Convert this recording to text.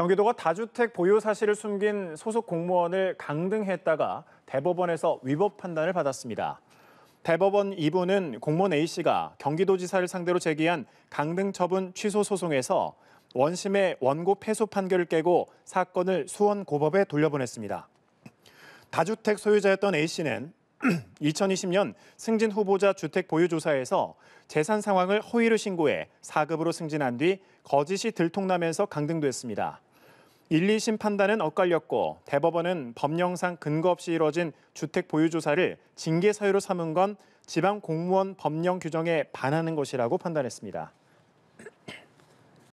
경기도가 다주택 보유 사실을 숨긴 소속 공무원을 강등했다가 대법원에서 위법 판단을 받았습니다. 대법원 2부는 공무원 A씨가 경기도지사를 상대로 제기한 강등 처분 취소 소송에서 원심의 원고 패소 판결을 깨고 사건을 수원 고법에 돌려보냈습니다. 다주택 소유자였던 A씨는 2020년 승진 후보자 주택 보유 조사에서 재산 상황을 허위로 신고해 4급으로 승진한 뒤 거짓이 들통나면서 강등됐습니다. 1, 2심 판단은 엇갈렸고 대법원은 법령상 근거 없이 이뤄진 주택 보유 조사를 징계 사유로 삼은 건 지방 공무원 법령 규정에 반하는 것이라고 판단했습니다.